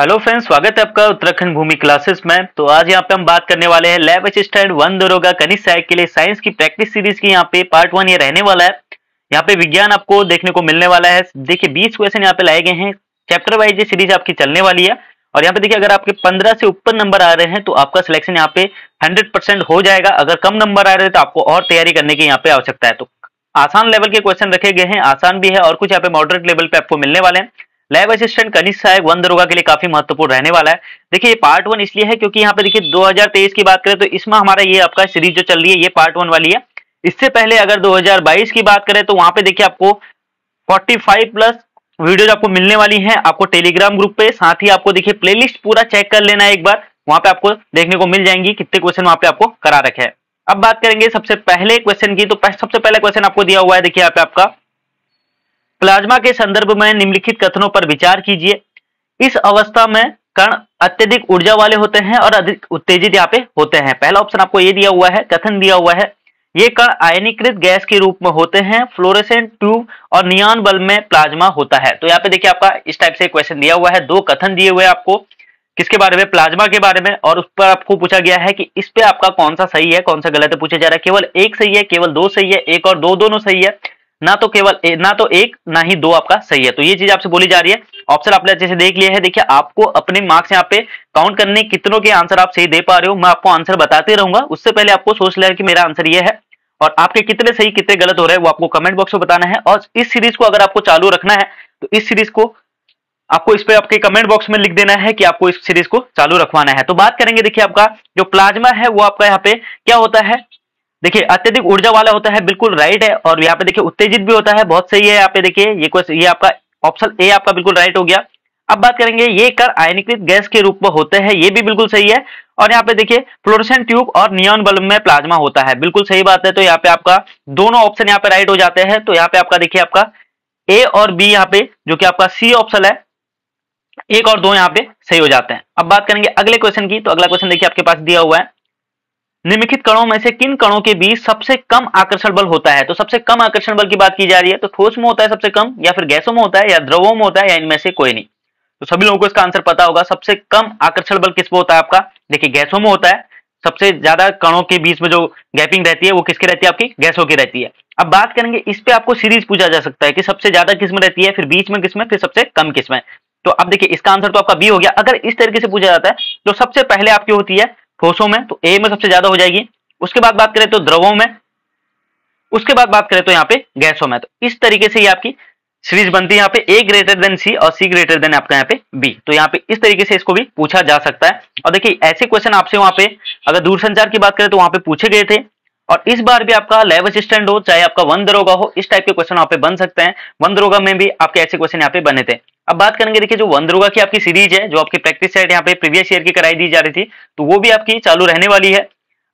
hello friends स्वागत है आपका उत्तराखंड भूमि क्लासेस में तो आज यहाँ पे हम बात करने वाले हैं लैब असिस्टेंट वन दरोगा कनिष्ठ सहायक के लिए साइंस की प्रैक्टिस सीरीज की यहाँ पे पार्ट वन ये रहने वाला है यहाँ पे विज्ञान आपको देखने को मिलने वाला है देखिए बीस क्वेश्चन यहाँ पे लाए गए हैं चैप्टर वाइज ये सीरीज आपकी चलने वाली है और यहाँ पे देखिए अगर आपके पंद्रह से ऊपर नंबर आ रहे हैं तो आपका सिलेक्शन यहाँ पे हंड्रेड हो जाएगा अगर कम नंबर आ रहे हैं तो आपको और तैयारी करने की यहाँ पे आवश्यकता है तो आसान लेवल के क्वेश्चन रखे गए हैं आसान भी है और कुछ यहाँ पे मॉडरेट लेवल पे आपको मिलने वाले हैं लैब असिस्टेंट कनिष्ठ सहायक वन दरोगा के लिए काफी महत्वपूर्ण रहने वाला है देखिए ये पार्ट वन इसलिए है क्योंकि यहाँ पे देखिए 2023 की बात करें तो इसमें हमारा ये आपका सीरीज जो चल रही है ये पार्ट वन वाली है इससे पहले अगर 2022 की बात करें तो वहां पे देखिए आपको 45 प्लस वीडियोज आपको मिलने वाली है आपको टेलीग्राम ग्रुप पे साथ ही आपको देखिए प्ले पूरा चेक कर लेना है एक बार वहां पे आपको देखने को मिल जाएंगी कितने क्वेश्चन वहां पे आपको करा रखे अब बात करेंगे सबसे पहले क्वेश्चन की तो सबसे पहले क्वेश्चन आपको दिया हुआ है देखिए यहाँ पे आपका प्लाज्मा के संदर्भ में निम्नलिखित कथनों पर विचार कीजिए इस अवस्था में कण अत्यधिक ऊर्जा वाले होते हैं और अधिक उत्तेजित यहाँ पे होते हैं पहला ऑप्शन आपको ये दिया हुआ है कथन दिया हुआ है ये कण आयनीकृत गैस के रूप में होते हैं फ्लोरेसेंट ट्यूब और नियॉन बल्ब में प्लाज्मा होता है तो यहाँ पे देखिए आपका इस टाइप से क्वेश्चन दिया हुआ है दो कथन दिए हुए आपको किसके बारे में प्लाज्मा के बारे में और उस पर आपको पूछा गया है कि इस पे आपका कौन सा सही है कौन सा गलत है पूछा जा रहा है केवल एक सही है केवल दो सही है एक और दो दोनों सही है ना तो केवल ना तो एक ना ही दो आपका सही है तो ये चीज आपसे बोली जा रही है ऑप्शन आपने अच्छे से देख लिया है देखिए आपको अपने मार्क्स यहाँ पे काउंट करने कितनों के आंसर आप सही दे पा रहे हो मैं आपको आंसर बताते रहूंगा उससे पहले आपको सोच लिया कि मेरा आंसर ये है और आपके कितने सही कितने गलत हो रहे हैं वो आपको कमेंट बॉक्स में बताना है और इस सीरीज को अगर आपको चालू रखना है तो इस सीरीज को आपको इस पे आपके कमेंट बॉक्स में लिख देना है कि आपको इस सीरीज को चालू रखवाना है तो बात करेंगे देखिए आपका जो प्लाज्मा है वो आपका यहाँ पे क्या होता है देखिए अत्यधिक ऊर्जा वाला होता है बिल्कुल राइट है और यहाँ पे देखिए उत्तेजित भी होता है बहुत सही है यहाँ पे देखिए ये क्वेश्चन ये आपका ऑप्शन ए आपका बिल्कुल राइट हो गया अब बात करेंगे ये कर आयनीकृत गैस के रूप में होते हैं ये भी बिल्कुल सही है और यहाँ पे देखिए फ्लोरेसेंट ट्यूब और नियॉन बल्ब में प्लाज्मा होता है बिल्कुल सही बात है तो यहाँ पे आपका दोनों ऑप्शन यहाँ पे राइट हो जाते हैं तो यहाँ पे आपका देखिए आपका ए और बी यहाँ पे जो कि आपका सी ऑप्शन है एक और दो यहाँ पे सही हो जाते हैं अब बात करेंगे अगले क्वेश्चन की तो अगला क्वेश्चन देखिए आपके पास दिया हुआ है निम्नलिखित कणों में से किन कणों के बीच सबसे कम आकर्षण बल होता है तो सबसे कम आकर्षण बल की बात की जा रही है तो ठोस में होता है सबसे कम या फिर गैसों में होता है या द्रवों में होता है या इनमें से कोई नहीं तो सभी लोगों को इसका आंसर पता होगा सबसे कम आकर्षण बल किस में होता है आपका देखिए गैसों में होता है सबसे ज्यादा कणों के बीच में जो गैपिंग रहती है वो किसकी रहती है आपकी गैसों की रहती है अब बात करेंगे इस पे आपको सीरीज पूछा जा सकता है कि सबसे ज्यादा किस में रहती है फिर बीच में किस फिर सबसे कम किस तो अब देखिए इसका आंसर तो आपका बी हो गया अगर इस तरीके से पूछा जाता है तो सबसे पहले आपकी होती है ठोसों में तो ए में सबसे ज्यादा हो जाएगी उसके बाद बात करें तो द्रवों में उसके बाद बात करें तो यहाँ पे गैसों में तो इस तरीके से ये आपकी सीरीज बनती है यहाँ पे ए ग्रेटर देन सी और सी ग्रेटर देन आपका यहाँ पे बी तो यहाँ पे इस तरीके से इसको भी पूछा जा सकता है और देखिए ऐसे क्वेश्चन आपसे वहां पे अगर दूरसंचार की बात करें तो वहां पे पूछे गए थे और इस बार भी आपका लैब असिस्टेंट हो चाहे आपका वन दरोगा हो इस टाइप के क्वेश्चन वहां पे बन सकते हैं वन दरोगा में भी आपके ऐसे क्वेश्चन यहाँ पे बने थे अब बात करेंगे देखिए जो वंदरोगा की आपकी सीरीज है जो आपकी प्रैक्टिस सेट यहाँ पे प्रीवियस ईयर की कराई दी जा रही थी तो वो भी आपकी चालू रहने वाली है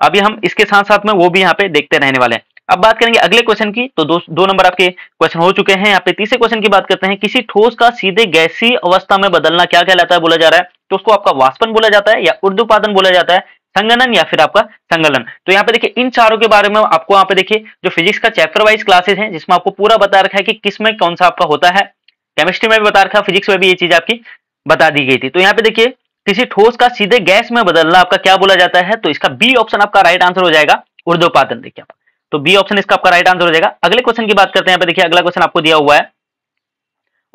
अभी हम इसके साथ साथ में वो भी यहाँ पे देखते रहने वाले हैं अब बात करेंगे अगले क्वेश्चन की तो दो दो नंबर आपके क्वेश्चन हो चुके हैं यहाँ पे तीसरे क्वेश्चन की बात करते हैं किसी ठोस का सीधे गैसी अवस्था में बदलना क्या कहलाता है बोला जा रहा है तो उसको आपका वाष्पन बोला जाता है या उर्दुपादन बोला जाता है संगलन या फिर आपका संगलन तो यहाँ पे देखिए इन चारों के बारे में आपको यहाँ पे देखिए जो फिजिक्स का चैप्टर वाइज क्लासेस है जिसमें आपको पूरा बता रखा है कि किसमें कौन सा आपका होता है केमिस्ट्री में भी बता रखा फिजिक्स में भी ये चीज आपकी बता दी गई थी तो यहाँ पे देखिए किसी ठोस का सीधे गैस में बदलना आपका क्या बोला जाता है तो इसका बी ऑप्शन आपका राइट आंसर हो जाएगा उर्दोपादन देखिए आप तो बी ऑप्शन इसका आपका राइट आंसर हो जाएगा अगले क्वेश्चन की बात करते हैं यहाँ पे देखिए अगला क्वेश्चन आपको दिया हुआ है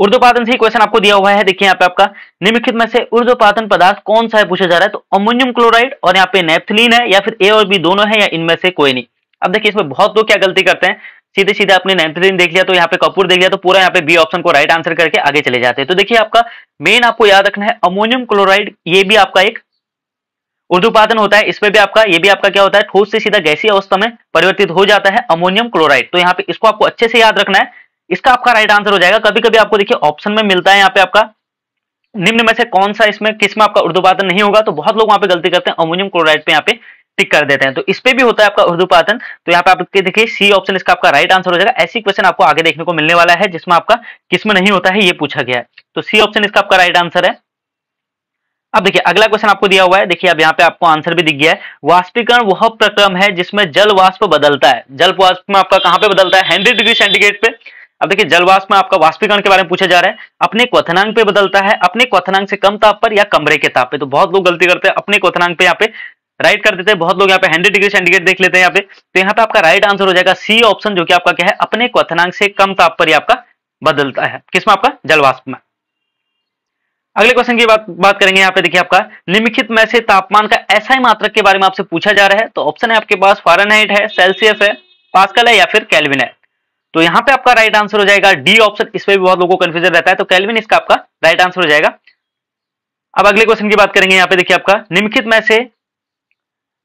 उर्दोपादन से क्वेश्चन आपको दिया हुआ है देखिए यहाँ पे आपका निम्नलिखित में से उर्दोपादन पदार्थ कौन सा है पूछा जा रहा है तो अमोनियम क्लोराइड और यहाँ पे नेप्थलीन है या फिर ए और बी दोनों है या इनमें से कोई नहीं अब देखिए इसमें बहुत लोग क्या गलती करते हैं सीधे सीधे आपने नैमथलीन देख लिया तो यहाँ पे कपूर देख लिया तो पूरा यहाँ पे बी ऑप्शन को राइट आंसर करके आगे चले जाते हैं तो देखिए आपका मेन आपको याद रखना है अमोनियम क्लोराइड ये भी आपका एक उर्दुपादन होता है इसमें भी आपका ये भी आपका क्या होता है ठोस से सीधा गैसी अवस्था में परिवर्तित हो जाता है अमोनियम क्लोराइड तो यहाँ पे इसको आपको अच्छे से याद रखना है इसका आपका राइट आंसर हो जाएगा कभी कभी आपको देखिए ऑप्शन में मिलता है यहाँ पे आपका निम्न में से कौन सा इसमें किस में आपका उर्दुपादन नहीं होगा तो बहुत लोग वहां पे गलती करते हैं अमोनियम क्लोराइड पे यहाँ पे टिक कर देते हैं तो इस पे भी होता है आपका उर्दू पाठन तो यहाँ पे आप देखिए सी ऑप्शन इसका आपका राइट आंसर हो जाएगा ऐसी क्वेश्चन आपको आगे देखने को मिलने वाला है जिसमें आपका किसमें नहीं होता है ये पूछा गया है तो सी ऑप्शन इसका आपका राइट आंसर है अब देखिए अगला क्वेश्चन आपको दिया हुआ है देखिए अब यहाँ पे आपको आंसर भी दिख गया है वाष्पीकरण वह प्रक्रम है जिसमें जल वाष्प बदलता है जल वाष्प में आपका कहाँ पे बदलता है हंड्रेड डिग्री सेंटीग्रेड पे अब देखिए जल वाष्प में आपका वाष्पीकरण के बारे में पूछा जा रहा है अपने क्वथनांक पे बदलता है अपने क्वथनांक से कम ताप पर या कमरे के ताप पे तो बहुत लोग गलती करते हैं अपने क्वथनांक पे यहाँ पे राइट कर देते हैं बहुत लोग यहाँ पे हंड्रेड डिग्री सेंटीग्रेड देख लेते हैं यहाँ पे तो यहाँ पे आपका राइट आंसर हो जाएगा सी ऑप्शन जो कि आपका क्या है अपने क्वथनांक से कम ताप पर आपका बदलता है किसमें आपका जलवाष्प में अगले क्वेश्चन की बात बात करेंगे यहाँ पे देखिए आपका निम्नलिखित में से तापमान का ऐसा ही मात्रक के बारे में आपसे पूछा जा रहा है तो ऑप्शन है आपके पास फॉरनहाइट है सेल्सियस है पास्कल है या फिर कैलविन है तो यहाँ पे आपका राइट आंसर हो जाएगा डी ऑप्शन इसमें भी बहुत लोगों को कंफ्यूजन रहता है तो कैलविन इसका आपका राइट आंसर हो जाएगा अब अगले क्वेश्चन की बात करेंगे यहाँ पे देखिए आपका निम्नलिखित में से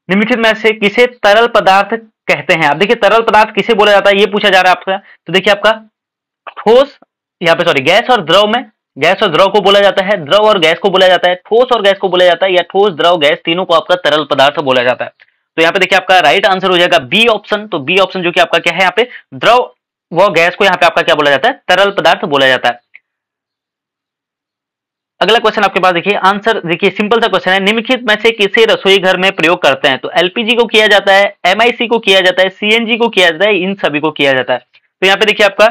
निम्नलिखित में से किसे तरल पदार्थ कहते हैं आप देखिए तरल पदार्थ किसे बोला जाता है ये पूछा जा रहा है आपका तो देखिए आपका ठोस यहाँ पे सॉरी गैस और द्रव में गैस और द्रव को बोला जाता है द्रव और गैस को बोला जाता है ठोस और गैस को बोला जाता है या ठोस द्रव गैस तीनों को आपका तरल पदार्थ बोला जाता है तो यहाँ पे देखिए आपका राइट आंसर हो जाएगा बी ऑप्शन तो बी ऑप्शन जो कि आपका क्या है यहाँ पे द्रव व गैस को यहाँ पे आपका क्या बोला जाता है तरल पदार्थ बोला जाता है अगला क्वेश्चन आपके पास देखिए आंसर देखिए सिंपल सा क्वेश्चन है निम्नलिखित में से किसे रसोई घर में प्रयोग करते हैं तो एलपीजी को किया जाता है एमआईसी को किया जाता है सीएनजी को किया जाता है इन सभी को किया जाता है तो यहाँ पे देखिए आपका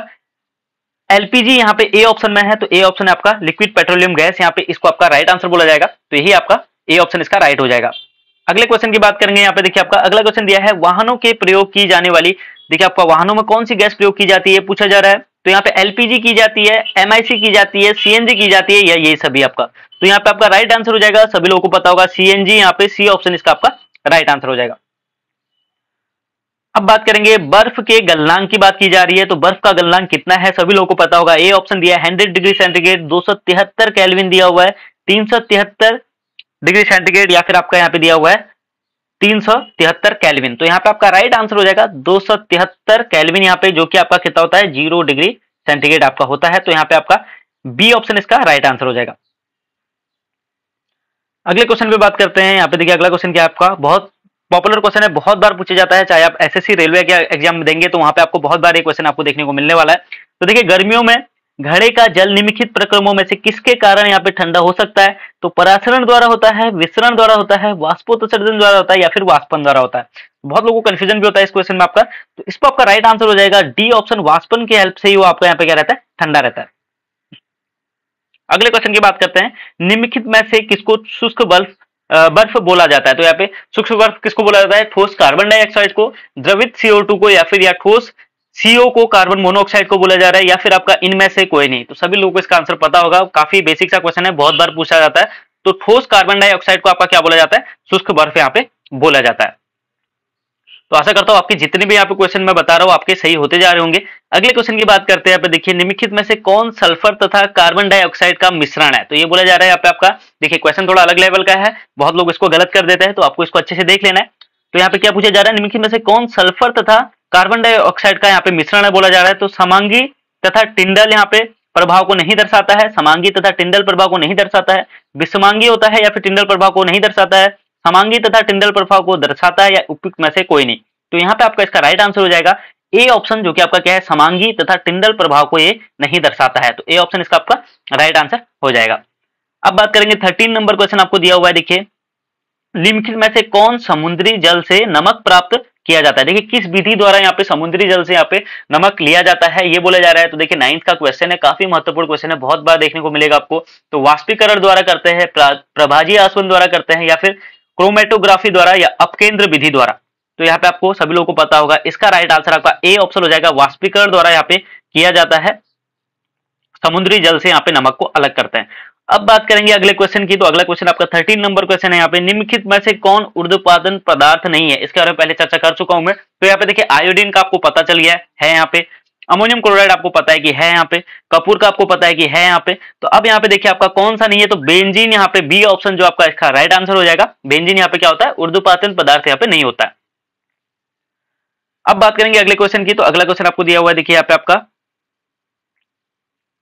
एलपीजी यहाँ पे ए ऑप्शन में है तो ए ऑप्शन है आपका लिक्विड पेट्रोलियम गैस यहाँ पे इसको आपका राइट आंसर बोला जाएगा तो यही आपका ए ऑप्शन इसका राइट हो जाएगा अगले क्वेश्चन की बात करेंगे यहाँ पे देखिए आपका अगला क्वेश्चन दिया है वाहनों के प्रयोग की जाने वाली देखिए आपका वाहनों में कौन सी गैस प्रयोग की जाती है पूछा जा रहा है तो यहाँ पे एलपीजी की जाती है एमआईसी की जाती है सीएनजी की जाती है या ये सभी आपका तो यहाँ पे आपका राइट आंसर हो जाएगा सभी लोगों को पता होगा सीएनजी यहाँ पे सी ऑप्शन इसका आपका राइट आंसर हो जाएगा अब बात करेंगे बर्फ के गलनांक की बात की जा रही है तो बर्फ का गलनांक कितना है सभी लोगों को पता होगा ए ऑप्शन दिया है हंड्रेड डिग्री सेंटीग्रेड दो सौ तिहत्तर कैलविन दिया हुआ है तीन सौ तिहत्तर डिग्री सेंटीग्रेड या फिर आपका यहाँ पे दिया हुआ है तीन सौ तिहत्तर कैलविन तो यहाँ पे आपका राइट आंसर हो जाएगा दो सौ तिहत्तर कैलविन यहाँ पे जो कि आपका कितना होता है जीरो डिग्री सेंटीग्रेड आपका होता है तो यहाँ पे आपका बी ऑप्शन इसका राइट आंसर हो जाएगा अगले क्वेश्चन पे बात करते हैं यहाँ पे देखिए अगला क्वेश्चन क्या आपका बहुत पॉपुलर क्वेश्चन है बहुत बार पूछा जाता है चाहे आप एस रेलवे के एग्जाम देंगे तो वहां पे आपको बहुत बार ये क्वेश्चन आपको देखने को मिलने वाला है तो देखिए गर्मियों में घड़े का जल निम्नलिखित प्रक्रमों में से किसके कारण यहाँ पे ठंडा हो सकता है तो परासरण द्वारा होता है विसरण द्वारा होता है वाष्पोत्सर्जन द्वारा होता है या फिर वाष्पन द्वारा होता है बहुत लोगों को कंफ्यूजन भी होता है इस क्वेश्चन में आपका तो इस पर आपका राइट आंसर हो जाएगा डी ऑप्शन वाष्पन की हेल्प से ही वो आपका यहाँ पे क्या रहता है ठंडा रहता है अगले क्वेश्चन की बात करते हैं निम्नलिखित में से किसको शुष्क बल्ब बर्फ बोला जाता है तो यहाँ पे सूक्ष्म बर्फ किसको बोला जाता है ठोस कार्बन डाइऑक्साइड को द्रवित सीओ को या फिर या ठोस सीओ को कार्बन मोनोऑक्साइड को बोला जा रहा है या फिर आपका इनमें से कोई नहीं तो सभी लोगों को इसका आंसर पता होगा काफी बेसिक सा क्वेश्चन है बहुत बार पूछा जाता है तो ठोस कार्बन डाइऑक्साइड को आपका क्या बोला जाता है शुष्क बर्फ यहाँ पे बोला जाता है तो आशा करता हूं आपके जितने भी यहाँ पे क्वेश्चन मैं बता रहा हूं आपके सही होते जा रहे होंगे अगले क्वेश्चन की बात करते हैं देखिए निम्नलिखित में से कौन सल्फर तथा कार्बन डाइऑक्साइड का मिश्रण है तो ये बोला जा रहा है यहाँ पे आपका देखिए क्वेश्चन थोड़ा अलग लेवल का है बहुत लोग इसको गलत कर देते हैं तो आपको इसको अच्छे से देख लेना है तो यहाँ पे क्या पूछा जा रहा है निम्नलिखित में से कौन सल्फर तथा कार्बन डाइऑक्साइड का यहाँ पे मिश्रण है बोला जा रहा है तो समांगी तथा टिंडल यहाँ पे प्रभाव को नहीं दर्शाता है समांगी तथा टिंडल प्रभाव को नहीं दर्शाता है विषमांगी होता है या फिर टिंडल प्रभाव को नहीं दर्शाता है समांगी तथा टिंडल प्रभाव को दर्शाता है या उपयुक्त में से कोई नहीं तो यहाँ पे आपका इसका राइट आंसर हो जाएगा ए ऑप्शन जो कि आपका क्या है समांगी तथा टिंडल प्रभाव को ये नहीं दर्शाता है तो ए ऑप्शन इसका आपका राइट आंसर हो जाएगा अब बात करेंगे थर्टीन नंबर क्वेश्चन आपको दिया हुआ है देखिए निम्नलिखित में से कौन समुद्री जल से नमक प्राप्त किया जाता है देखिए किस विधि द्वारा यहाँ पे समुद्री जल से यहाँ पे नमक लिया जाता है ये बोला जा रहा है तो देखिए नाइन्थ का क्वेश्चन है काफी महत्वपूर्ण क्वेश्चन है बहुत बार देखने को मिलेगा आपको तो वाष्पीकरण द्वारा करते हैं प्रभाजी आसवन द्वारा करते हैं या फिर क्रोमेटोग्राफी द्वारा या अपकेंद्र विधि द्वारा तो यहाँ पे आपको सभी लोगों को पता होगा इसका राइट आंसर आपका ए ऑप्शन हो जाएगा वाष्पीकरण द्वारा यहाँ पे किया जाता है समुद्री जल से यहाँ पे नमक को अलग करते हैं अब बात करेंगे अगले क्वेश्चन की तो अगला क्वेश्चन आपका थर्टीन नंबर क्वेश्चन है यहाँ पे निम्नलिखित में से कौन ऊर्ध्वपादन पदार्थ नहीं है इसके बारे में पहले चर्चा कर चुका हूं मैं तो यहाँ पे देखिए आयोडीन का आपको पता चल गया है यहाँ पे अमोनियम क्लोराइड आपको पता है कि है यहाँ पे कपूर का आपको पता है कि है यहाँ पे तो अब यहाँ पे देखिए आपका कौन सा नहीं है तो बेंजीन यहाँ पे बी ऑप्शन जो आपका इसका राइट आंसर हो जाएगा बेंजीन यहाँ पे क्या होता है ऊर्ध्वपातन पदार्थ यहाँ पे नहीं होता है अब बात करेंगे अगले क्वेश्चन की तो अगला क्वेश्चन आपको दिया हुआ है देखिए यहाँ पे आपका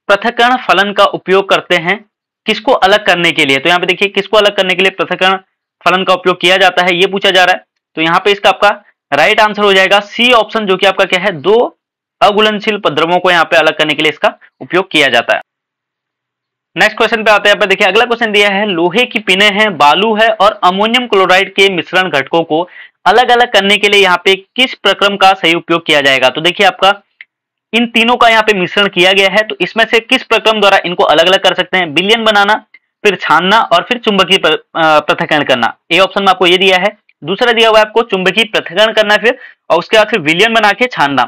पृथकरण फलन का उपयोग करते हैं किसको अलग करने के लिए तो यहाँ पे देखिए किसको अलग करने के लिए पृथकरण फलन का उपयोग किया जाता है ये पूछा जा रहा है तो यहाँ पे इसका आपका राइट आंसर हो जाएगा सी ऑप्शन जो कि आपका क्या है दो अगुलनशील पद्रवों को यहाँ पे अलग करने के लिए इसका उपयोग किया जाता है नेक्स्ट क्वेश्चन पे आते हैं पे देखिए अगला क्वेश्चन दिया है लोहे की पिने हैं बालू है और अमोनियम क्लोराइड के मिश्रण घटकों को अलग अलग करने के लिए यहाँ पे किस प्रक्रम का सही उपयोग किया जाएगा तो देखिए आपका इन तीनों का यहाँ पे मिश्रण किया गया है तो इसमें से किस प्रक्रम द्वारा इनको अलग अलग कर सकते हैं बिलियन बनाना फिर छानना और फिर चुंबकीय पृथकरण करना ए ऑप्शन में आपको ये दिया है दूसरा दिया हुआ है आपको चुंबकीय पृथकरण करना फिर और उसके बाद फिर विलियन बना के छानना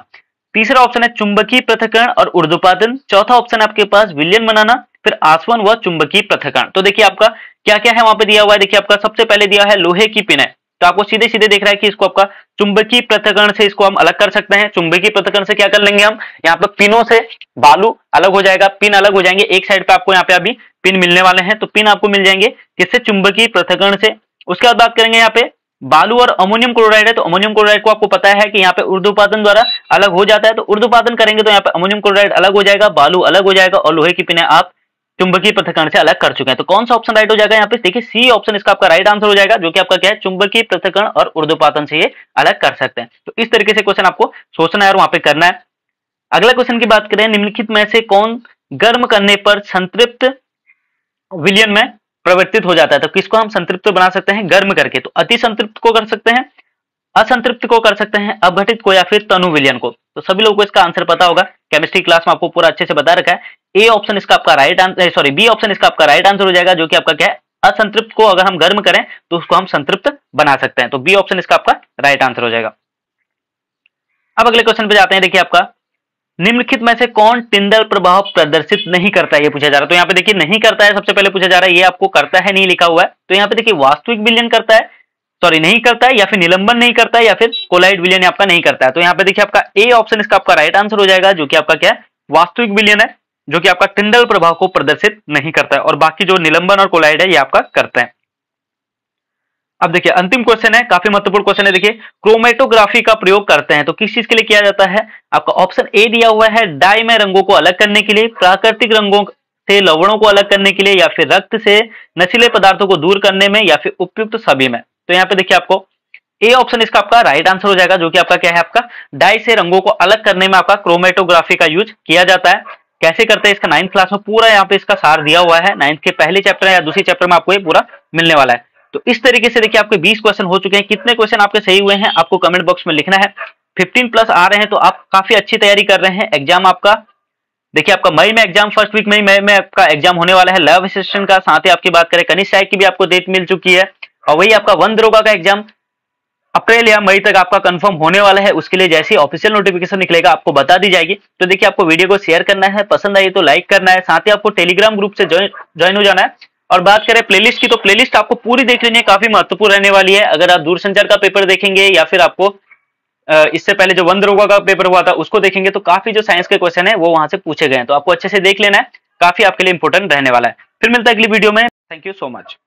तीसरा ऑप्शन है चुंबकीय पृथकरण और उर्दुपादन चौथा ऑप्शन आपके पास विलियन बनाना फिर आसवन व चुंबकीय पृथकरण तो देखिए आपका क्या क्या है वहां पे दिया हुआ है देखिए आपका सबसे पहले दिया है लोहे की पिनय तो आपको सीधे सीधे देख रहा है कि इसको आपका चुंबकीय पृथकरण से इसको हम अलग कर सकते हैं चुंबकीय पृथकरण से क्या कर लेंगे हम यहाँ पर पिनों से बालू अलग हो जाएगा पिन अलग हो जाएंगे एक साइड पे आपको यहाँ पे अभी पिन मिलने वाले हैं तो पिन आपको मिल जाएंगे किससे चुंबकीय पृथकरण से उसके बाद बात करेंगे यहाँ पे बालू और अमोनियम क्लोराइड है तो अमोनियम क्लोराइड को आपको पता है कि यहाँ पे उर्दुपादन द्वारा अलग हो जाता है तो उर्दुपातन करेंगे तो यहाँ पे अमोनियम क्लोराइड अलग हो जाएगा बालू अलग हो जाएगा और लोहे की पिने आप चुंबकीय पृथकरण से अलग कर चुके हैं तो कौन सा ऑप्शन राइट हो जाएगा यहाँ पे देखिए सी ऑप्शन इसका आपका राइट आंसर हो जाएगा जो कि आपका क्या है चुंबकीय पृथकरण और उर्दुपातन से ये अलग कर सकते हैं तो इस तरीके से क्वेश्चन आपको सोचना है और वहां पे करना है अगला क्वेश्चन की बात करें निम्नलिखित में से कौन गर्म करने पर संतृप्त विलियन में परिवर्तित हो जाता है तो किसको हम संतृप्त बना सकते हैं गर्म करके तो अति संतृप्त को कर सकते हैं असंतृप्त को कर सकते हैं अपघटित को या फिर तनु विलियन को तो सभी लोगों को इसका आंसर पता होगा केमिस्ट्री क्लास में आपको पूरा अच्छे से बता रखा है ए ऑप्शन इसका आपका right answer sorry B option इसका आपका राइट आंसर हो जाएगा जो कि आपका क्या है असंतृप्त को अगर हम गर्म करें तो उसको हम संतृप्त बना सकते हैं तो बी ऑप्शन इसका आपका राइट आंसर हो जाएगा अब अगले क्वेश्चन पे जाते हैं देखिए आपका निम्नलिखित में से कौन टिंडल प्रभाव प्रदर्शित नहीं करता है ये पूछा जा रहा है तो यहाँ पे देखिए नहीं करता है सबसे पहले पूछा जा रहा है ये आपको करता है नहीं लिखा हुआ है तो यहाँ पे देखिए वास्तविक विलयन करता है सॉरी नहीं करता है या फिर निलंबन नहीं करता है या फिर कोलाइड विलियन आपका नहीं करता है तो यहाँ पे देखिए आपका ए ऑप्शन इसका आपका राइट आंसर हो जाएगा जो कि आपका क्या है वास्तविक विलियन है जो कि आपका टिंडल प्रभाव को प्रदर्शित नहीं करता है और बाकी जो निलंबन और कोलाइड है ये आपका करते हैं अब देखिए अंतिम क्वेश्चन है काफी महत्वपूर्ण क्वेश्चन है देखिए क्रोमेटोग्राफी का प्रयोग करते हैं तो किस चीज के लिए किया जाता है आपका ऑप्शन ए दिया हुआ है डाई में रंगों को अलग करने के लिए प्राकृतिक रंगों से लवणों को अलग करने के लिए या फिर रक्त से नशीले पदार्थों को दूर करने में या फिर उपयुक्त सभी में तो यहां पे देखिए आपको ए ऑप्शन इसका आपका राइट आंसर हो जाएगा जो कि आपका क्या है आपका डाई से रंगों को अलग करने में आपका क्रोमेटोग्राफी का यूज किया जाता है कैसे करते हैं इसका नाइन्थ क्लास में पूरा यहाँ पे इसका सार दिया हुआ है नाइन्थ के पहले चैप्टर या दूसरे चैप्टर में आपको ये पूरा मिलने वाला है तो इस तरीके से देखिए आपके 20 क्वेश्चन हो चुके हैं कितने क्वेश्चन आपके सही हुए हैं आपको कमेंट बॉक्स में लिखना है 15 प्लस आ रहे हैं तो आप काफी अच्छी तैयारी कर रहे हैं एग्जाम आपका देखिए आपका मई में एग्जाम फर्स्ट वीक मई मई में आपका एग्जाम होने वाला है लव सेशन का साथ ही आपकी बात करें कनिष्ठ साइड की भी आपको डेट मिल चुकी है और वही आपका वन दरोगा का एग्जाम अप्रैल या मई तक आपका कंफर्म होने वाला है उसके लिए जैसे ऑफिशियल नोटिफिकेशन निकलेगा आपको बता दी जाएगी तो देखिए आपको वीडियो को शेयर करना है पसंद आई तो लाइक करना है साथ ही आपको टेलीग्राम ग्रुप से ज्वाइन हो जाना है और बात करें प्लेलिस्ट की तो प्लेलिस्ट आपको पूरी देख लेनी है काफी महत्वपूर्ण रहने वाली है अगर आप दूरसंचार का पेपर देखेंगे या फिर आपको इससे पहले जो वन दरोगा का पेपर हुआ था उसको देखेंगे तो काफी जो साइंस के क्वेश्चन है वो वहां से पूछे गए हैं तो आपको अच्छे से देख लेना है काफी आपके लिए इंपॉर्टेंट रहने वाला है फिर मिलता है अगली वीडियो में थैंक यू सो मच